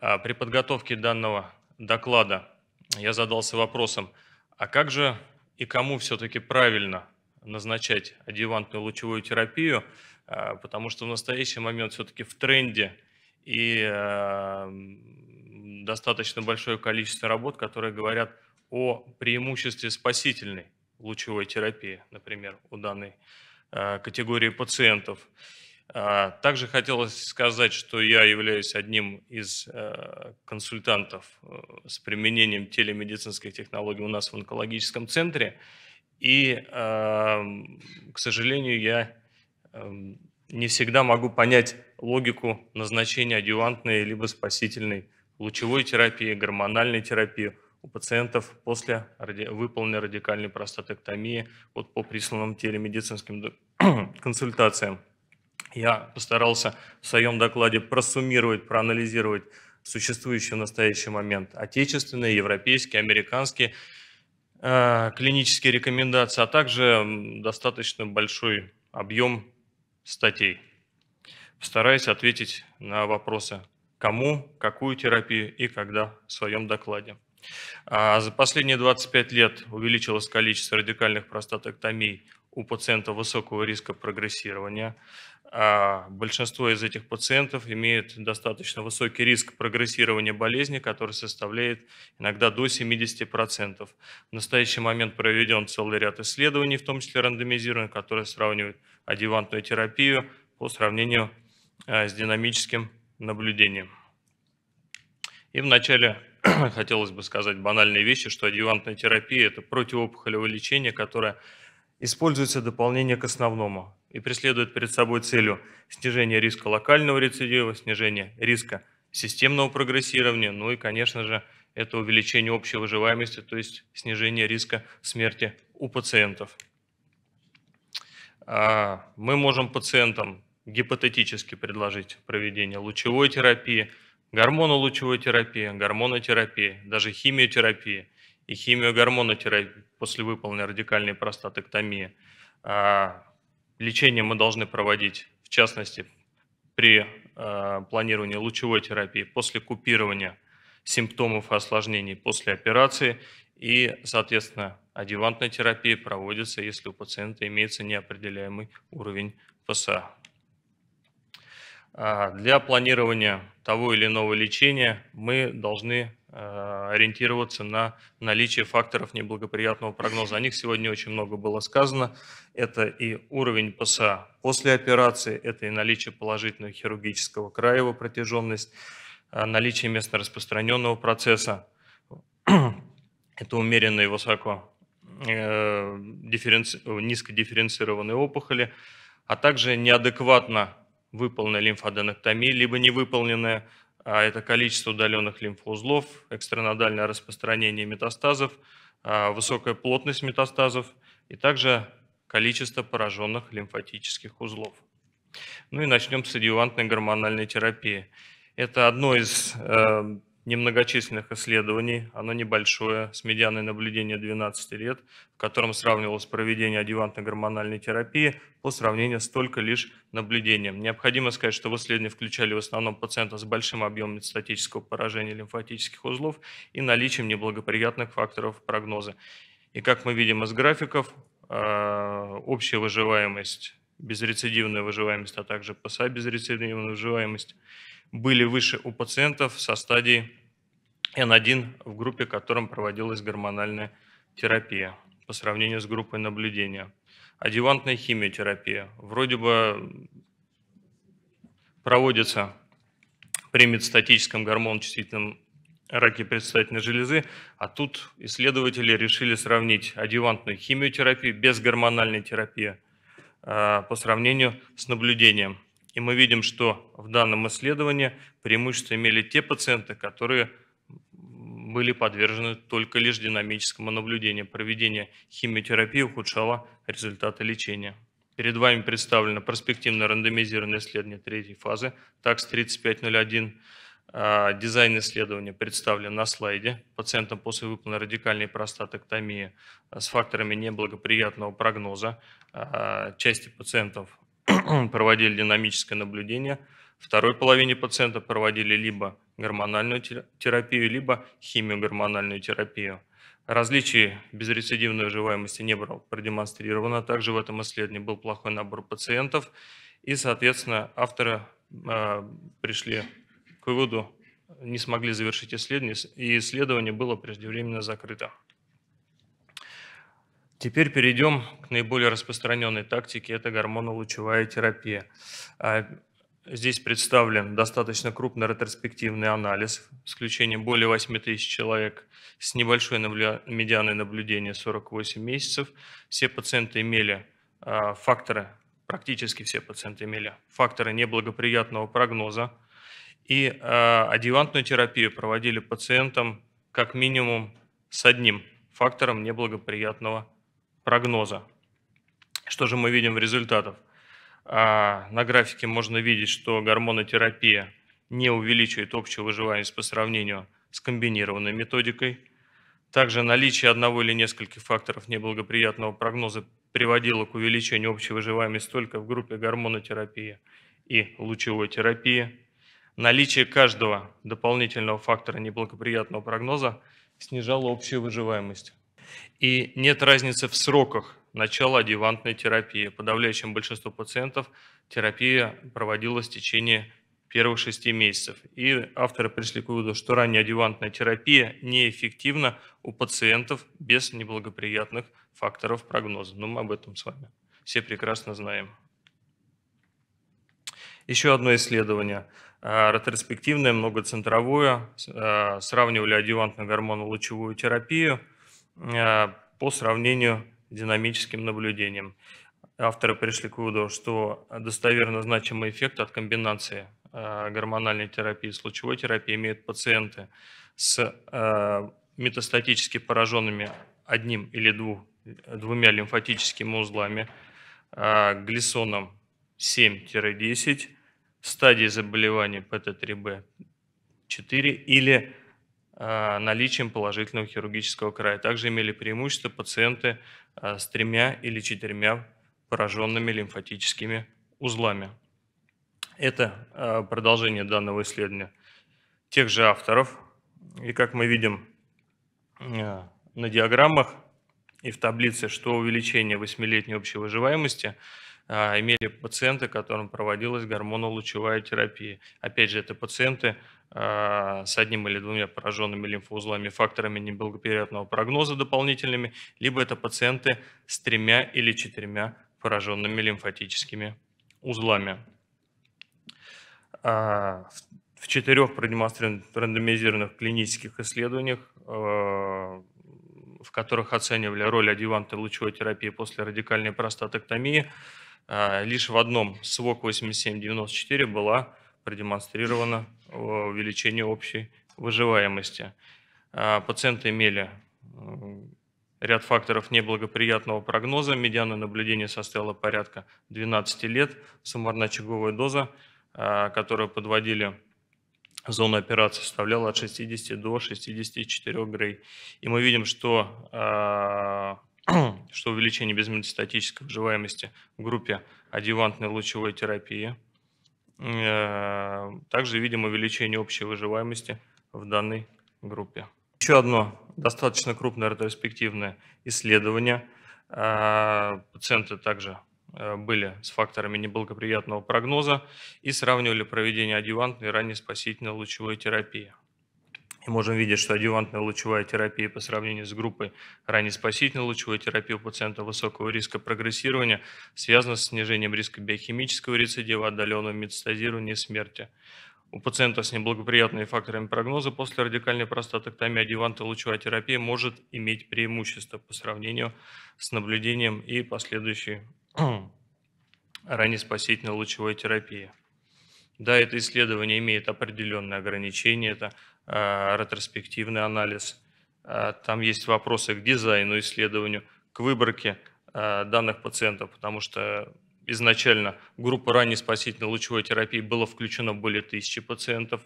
А, при подготовке данного доклада я задался вопросом, а как же и кому все-таки правильно назначать адъювантную лучевую терапию, а, потому что в настоящий момент все-таки в тренде и а, достаточно большое количество работ, которые говорят о преимуществе спасительной лучевой терапии, например, у данной категории пациентов. А, также хотелось сказать, что я являюсь одним из э, консультантов э, с применением телемедицинских технологий у нас в онкологическом центре. И, эм, к сожалению, я эм, не всегда могу понять логику назначения адювантной либо спасительной лучевой терапии, гормональной терапии у пациентов после выполненной радикальной простатектомии вот по присланным телемедицинским консультациям. Я постарался в своем докладе просуммировать, проанализировать существующие в настоящий момент отечественные, европейские, американские э, клинические рекомендации, а также достаточно большой объем статей. Постараюсь ответить на вопросы, кому, какую терапию и когда в своем докладе. А за последние 25 лет увеличилось количество радикальных простатоктомий у пациентов высокого риска прогрессирования – а, большинство из этих пациентов имеют достаточно высокий риск прогрессирования болезни, который составляет иногда до 70%. В настоящий момент проведен целый ряд исследований, в том числе рандомизированных, которые сравнивают адъювантную терапию по сравнению а, с динамическим наблюдением. И вначале хотелось бы сказать банальные вещи, что адъювантная терапия – это противоопухолевое лечение, которое используется дополнение к основному и преследует перед собой целью снижения риска локального рецидива, снижения риска системного прогрессирования, ну и, конечно же, это увеличение общей выживаемости, то есть снижение риска смерти у пациентов. А, мы можем пациентам гипотетически предложить проведение лучевой терапии, гормонолучевой терапии, гормонотерапии, даже химиотерапии и химиогормонотерапии после выполненной радикальной простатэктомии. А, лечение мы должны проводить, в частности, при э, планировании лучевой терапии, после купирования симптомов осложнений после операции и, соответственно, адъювантная терапия проводится, если у пациента имеется неопределяемый уровень ФСА. А, для планирования того или иного лечения мы должны Э, ориентироваться на наличие факторов неблагоприятного прогноза. О них сегодня очень много было сказано. Это и уровень ПСА после операции, это и наличие положительного хирургического края, его протяженность, э, наличие местно распространенного процесса, это умеренные высоко э, дифференци... низкодифференцированные опухоли, а также неадекватно выполненная лимфоденоктомия, либо невыполненная а это количество удаленных лимфоузлов, экстранодальное распространение метастазов, а, высокая плотность метастазов и также количество пораженных лимфатических узлов. Ну и начнем с адъювантной гормональной терапии. Это одно из эм, немногочисленных исследований, оно небольшое, с медианой наблюдения 12 лет, в котором сравнивалось проведение адъювантной гормональной терапии по сравнению с только лишь наблюдением. Необходимо сказать, что в исследование включали в основном пациентов с большим объемом метастатического поражения лимфатических узлов и наличием неблагоприятных факторов прогноза. И как мы видим из графиков, э, общая выживаемость, безрецидивная выживаемость, а также ПСА безрецидивная выживаемость были выше у пациентов со стадией N1 в группе, которым проводилась гормональная терапия по сравнению с группой наблюдения. Адъювантная химиотерапия. Вроде бы проводится при метастатическом гормоночувствительном раке предстательной железы, а тут исследователи решили сравнить адъювантную химиотерапию без гормональной терапии э, по сравнению с наблюдением. И мы видим, что в данном исследовании преимущество имели те пациенты, которые были подвержены только лишь динамическому наблюдению. Проведение химиотерапии ухудшало результаты лечения. Перед вами представлено перспективно рандомизированное исследование третьей фазы ТАКС-3501. А, дизайн исследования представлен на слайде. Пациентам после выполненной радикальной простатоктомии а, с факторами неблагоприятного прогноза а, части пациентов проводили динамическое наблюдение – второй половине пациента проводили либо гормональную терапию, либо химиогормональную терапию. Различий безрецидивной выживаемости не было продемонстрировано. Также в этом исследовании был плохой набор пациентов. И, соответственно, авторы э, пришли к выводу, не смогли завершить исследование, и исследование было преждевременно закрыто. Теперь перейдем к наиболее распространенной тактике, это гормоно-лучевая терапия. А Здесь представлен достаточно крупный ретроспективный анализ с включением более 8 тысяч человек с небольшой наблю... медианой наблюдения 48 месяцев. Все пациенты имели э, факторы, практически все пациенты имели факторы неблагоприятного прогноза. И э, а, адъювантную терапию проводили пациентам как минимум с одним фактором неблагоприятного прогноза. Что же мы видим в результатах? А на графике можно видеть, что гормонотерапия не увеличивает общую выживаемость по сравнению с комбинированной методикой. Также наличие одного или нескольких факторов неблагоприятного прогноза приводило к увеличению общей выживаемости только в группе гормонотерапии и лучевой терапии. Наличие каждого дополнительного фактора неблагоприятного прогноза снижало общую выживаемость. И нет разницы в сроках начала адъювантной терапии. Подавляющим большинство пациентов терапия проводилась в течение первых шести месяцев. И авторы пришли к выводу, что ранняя адъювантная терапия неэффективна у пациентов без неблагоприятных факторов прогноза. Но мы об этом с вами все прекрасно знаем. Еще одно исследование, а, ретроспективное, многоцентровое, а, сравнивали адъювантную гормону-лучевую терапию а, по сравнению динамическим наблюдением. Авторы пришли к выводу, что достоверно значимый эффект от комбинации э, гормональной терапии и лучевой терапии имеют пациенты с э, метастатически пораженными одним или двух, двумя лимфатическими узлами, э, глисоном 7-10, стадии заболевания ПТ3Б 4 или Э, наличием положительного хирургического края. Также имели преимущество пациенты э, с тремя или четырьмя пораженными лимфатическими узлами. Это э, продолжение данного исследования тех же авторов. И как мы видим на диаграммах и в таблице, что увеличение 8-летней общей выживаемости имели пациенты, которым проводилась гормоно-лучевая терапия. Опять же, это пациенты а, с одним или двумя пораженными лимфоузлами факторами неблагоприятного прогноза дополнительными, либо это пациенты с тремя или четырьмя пораженными лимфатическими узлами. А, в четырех продемонстрированных рандомизированных клинических исследованиях, а, в которых оценивали роль адъюванта лучевой терапии после радикальной простатоктомии, лишь в одном СВОК 8794 была продемонстрирована увеличение общей выживаемости. А, пациенты имели э, ряд факторов неблагоприятного прогноза. Медиана наблюдения составила порядка 12 лет. Суммарно-очаговая доза, а, которую подводили в зону операции, составляла от 60 до 64 грей. И мы видим, что, а, что увеличение безмедистатической выживаемости в группе адъювантной лучевой терапии – Э, также видим увеличение общей выживаемости в данной группе. Еще одно достаточно крупное ретроспективное исследование. Э, пациенты также э, были с факторами неблагоприятного прогноза и сравнивали проведение адъювантной и ранней спасительной лучевой терапии. И можем видеть, что адювантная лучевая терапия по сравнению с группой ранней спасительной лучевой терапии у пациента высокого риска прогрессирования связана с снижением риска биохимического рецидива, отдаленного метастазирования и смерти. У пациента с неблагоприятными факторами прогноза после радикальной простатоктомии адювантная лучевая терапия может иметь преимущество по сравнению с наблюдением и последующей ранней спасительной лучевой терапией. Да, это исследование имеет определенные ограничения, это э, ретроспективный анализ. Э, там есть вопросы к дизайну исследованию, к выборке э, данных пациентов, потому что изначально группа ранней спасительной лучевой терапии было включено более тысячи пациентов.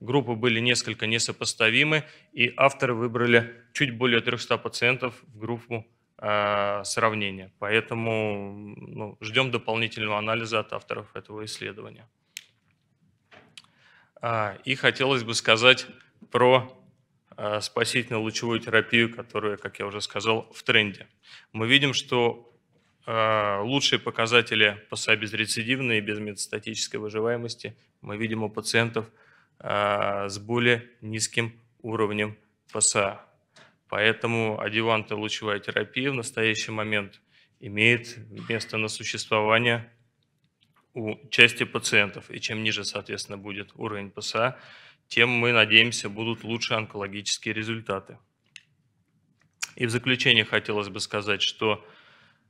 Группы были несколько несопоставимы, и авторы выбрали чуть более 300 пациентов в группу сравнения. Поэтому ну, ждем дополнительного анализа от авторов этого исследования. А, и хотелось бы сказать про а, спасительно-лучевую терапию, которая, как я уже сказал, в тренде. Мы видим, что а, лучшие показатели ПСА безрецидивной и без метастатической выживаемости мы видим у пациентов с более низким уровнем ПСА. Поэтому адювантная лучевая терапия в настоящий момент имеет место на существование у части пациентов. И чем ниже, соответственно, будет уровень ПСА, тем, мы надеемся, будут лучше онкологические результаты. И в заключение хотелось бы сказать, что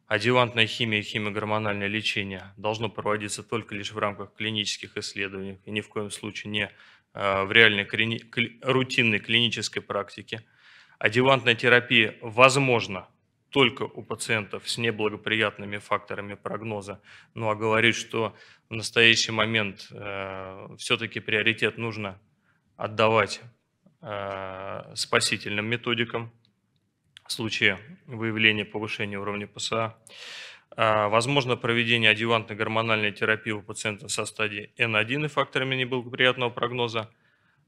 адъювантная химия и химиогормональное лечение должно проводиться только лишь в рамках клинических исследований и ни в коем случае не э, в реальной клини... рутинной клинической практике. Адъювантная терапия возможна только у пациентов с неблагоприятными факторами прогноза. Ну а говорить, что в настоящий момент э, все-таки приоритет нужно отдавать э, спасительным методикам в случае выявления повышения уровня ПСА. Э, возможно проведение адъювантной гормональной терапии у пациента со стадией N1 и факторами неблагоприятного прогноза.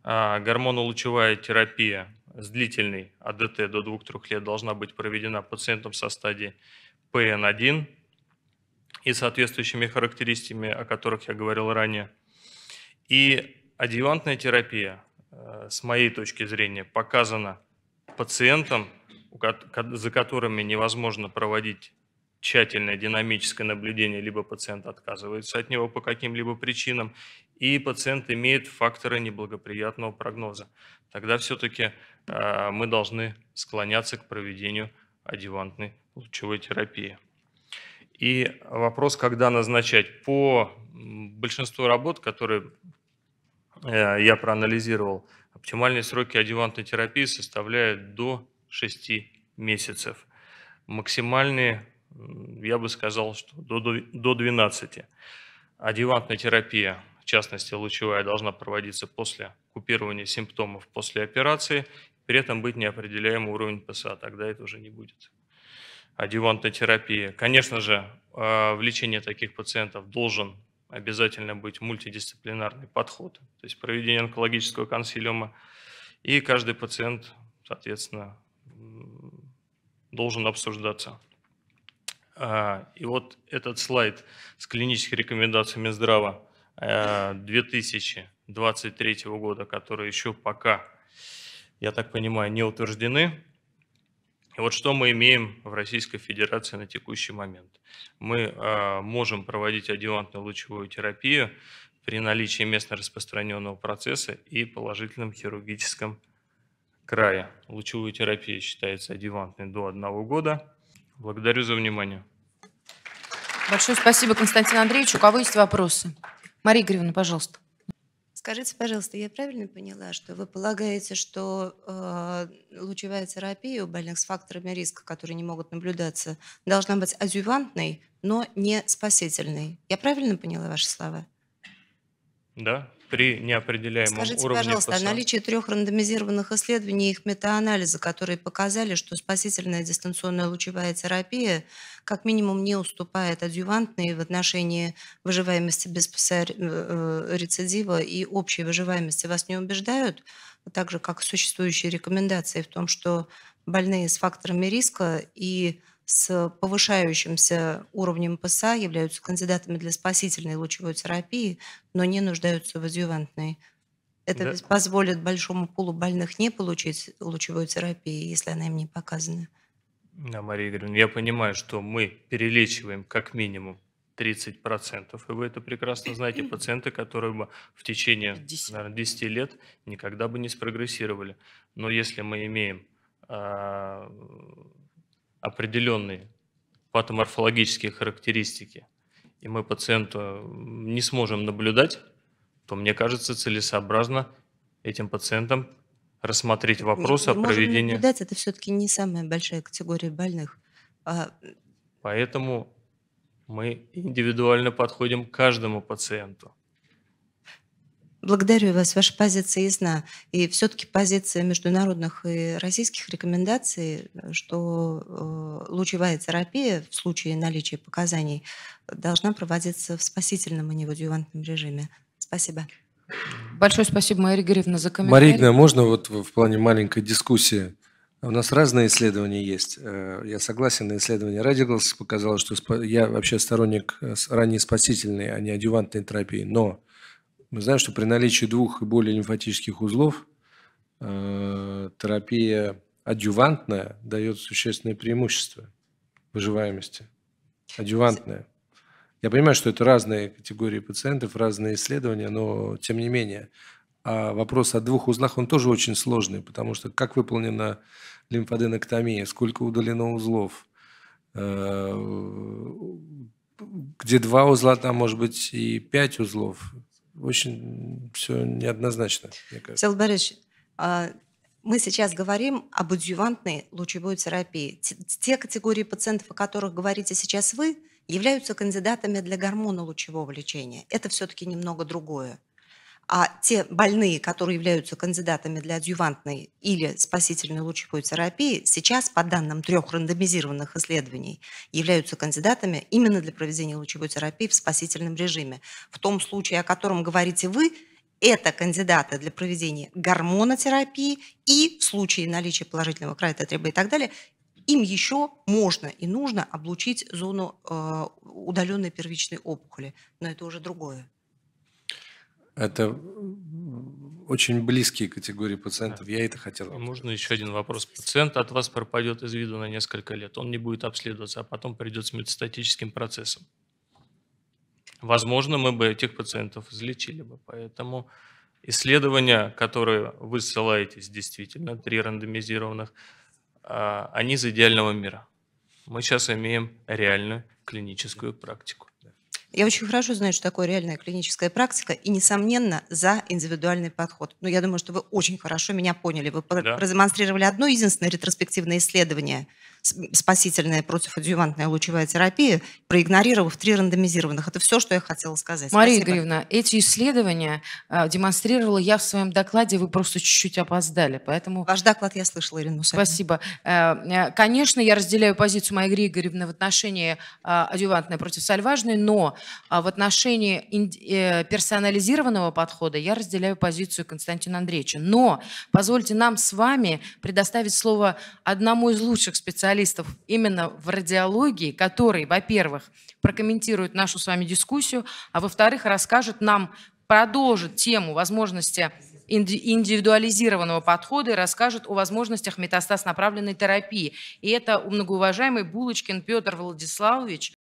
Э, гормонолучевая терапия – с длительной АДТ до 2-3 лет должна быть проведена пациентом со стадии ПН1 и соответствующими характеристиками, о которых я говорил ранее. И адъювантная терапия, э, с моей точки зрения, показана пациентам, за которыми невозможно проводить тщательное динамическое наблюдение, либо пациент отказывается от него по каким-либо причинам, и пациент имеет факторы неблагоприятного прогноза. Тогда все-таки а, мы должны склоняться к проведению адъювантной лучевой терапии. И вопрос, когда назначать. По большинству работ, которые э, я проанализировал, оптимальные сроки адъювантной терапии составляют до 6 месяцев. Максимальные, я бы сказал, что до 12. Адъювантная терапия частности лучевая, должна проводиться после купирования симптомов после операции, при этом быть неопределяемый уровень ПСА, тогда это уже не будет. Адювантная терапия. Конечно же, э, в лечении таких пациентов должен обязательно быть мультидисциплинарный подход, то есть проведение онкологического консилиума, и каждый пациент, соответственно, должен обсуждаться. Э, и вот этот слайд с клиническими рекомендациями здраво. 2023 э, года, которые еще пока, я так понимаю, не утверждены. И вот что мы имеем в Российской Федерации на текущий момент. Мы э, можем проводить адъювантную лучевую терапию при наличии местно распространенного процесса и положительном хирургическом крае. Лучевую терапию считается адъювантной до одного года. Благодарю за внимание. Большое спасибо, Константин Андреевич. У кого есть вопросы? Мария Игоревна, пожалуйста. Скажите, пожалуйста, я правильно поняла, что вы полагаете, что э, лучевая терапия у больных с факторами риска, которые не могут наблюдаться, должна быть адювантной, но не спасительной? Я правильно поняла ваши слова? да, при неопределяемом Скажите, уровне пожалуйста, фасад. наличие трех рандомизированных исследований и их метаанализа, которые показали, что спасительная дистанционная лучевая терапия как минимум не уступает адъювантной в отношении выживаемости без э, э, рецидива и общей выживаемости, вас не убеждают? Так же, как существующие рекомендации в том, что больные с факторами риска и с повышающимся уровнем ПСА являются кандидатами для спасительной лучевой терапии, но не нуждаются в адъювантной. Это да. позволит большому пулу больных не получить лучевой терапии, если она им не показана. Да, Мария Игоревна, я понимаю, что мы перелечиваем как минимум 30%. И вы это прекрасно знаете, пациенты, которые бы в течение 10. Наверное, 10 лет никогда бы не спрогрессировали. Но если мы имеем а, определенные патоморфологические характеристики, и мы пациенту не сможем наблюдать, то мне кажется целесообразно этим пациентам рассмотреть вопрос мы о проведении... наблюдать, это все-таки не самая большая категория больных. А... Поэтому мы индивидуально подходим к каждому пациенту благодарю вас. Ваша позиция ясна. И все-таки позиция международных и российских рекомендаций, что э, лучевая терапия в случае наличия показаний должна проводиться в спасительном, а не в адъювантном режиме. Спасибо. Большое спасибо, Мария Игоревна, за комментарий. Марина, можно вот в плане маленькой дискуссии? У нас разные исследования есть. Э, я согласен на исследование Радигалс показало, что я вообще сторонник э, ранней спасительной, а не адювантной терапии. Но мы знаем, что при наличии двух и более лимфатических узлов э, терапия адювантная дает существенное преимущество выживаемости. Адювантная. Я понимаю, что это разные категории пациентов, разные исследования, но тем не менее. А вопрос о двух узлах, он тоже очень сложный, потому что как выполнена лимфоденоктомия, сколько удалено узлов, э, где два узла, там может быть и пять узлов очень все неоднозначно, мне кажется. Сел Борисович, а, мы сейчас говорим об адъювантной лучевой терапии. Те категории пациентов, о которых говорите сейчас вы, являются кандидатами для гормона лучевого лечения. Это все-таки немного другое а те больные, которые являются кандидатами для адъювантной или спасительной лучевой терапии, сейчас, по данным трех рандомизированных исследований, являются кандидатами именно для проведения лучевой терапии в спасительном режиме. В том случае, о котором говорите вы, это кандидаты для проведения гормонотерапии и в случае наличия положительного края крайтотреба и так далее, им еще можно и нужно облучить зону э, удаленной первичной опухоли. Но это уже другое. Это очень близкие категории пациентов. Я это хотел. А можно еще один вопрос? Пациент от вас пропадет из виду на несколько лет. Он не будет обследоваться, а потом придет с метастатическим процессом. Возможно, мы бы этих пациентов излечили бы. Поэтому исследования, которые вы ссылаетесь, действительно, три рандомизированных, а, они из идеального мира. Мы сейчас имеем реальную клиническую практику. Я очень хорошо знаю, что такое реальная клиническая практика, и, несомненно, за индивидуальный подход. Но ну, я думаю, что вы очень хорошо меня поняли. Вы да. продемонстрировали одно единственное ретроспективное исследование – спасительная противоадъювантная лучевая терапия, проигнорировав три рандомизированных. Это все, что я хотела сказать. Мария Спасибо. Игоревна, эти исследования а, демонстрировала я в своем докладе, вы просто чуть-чуть опоздали, поэтому... Ваш доклад я слышала, Ирина Мусарина. Спасибо. А, а, конечно, я разделяю позицию Марии Игоревны в отношении э, адъювантной противосальважной, но в отношении э, персонализированного подхода я разделяю позицию Константина Андреевича. Но позвольте нам с вами предоставить слово одному из лучших специалистов специалистов именно в радиологии, которые, во-первых, прокомментируют нашу с вами дискуссию, а во-вторых, расскажут нам, продолжит тему возможности индивидуализированного подхода и расскажет о возможностях метастаз направленной терапии. И это многоуважаемый Булочкин Петр Владиславович,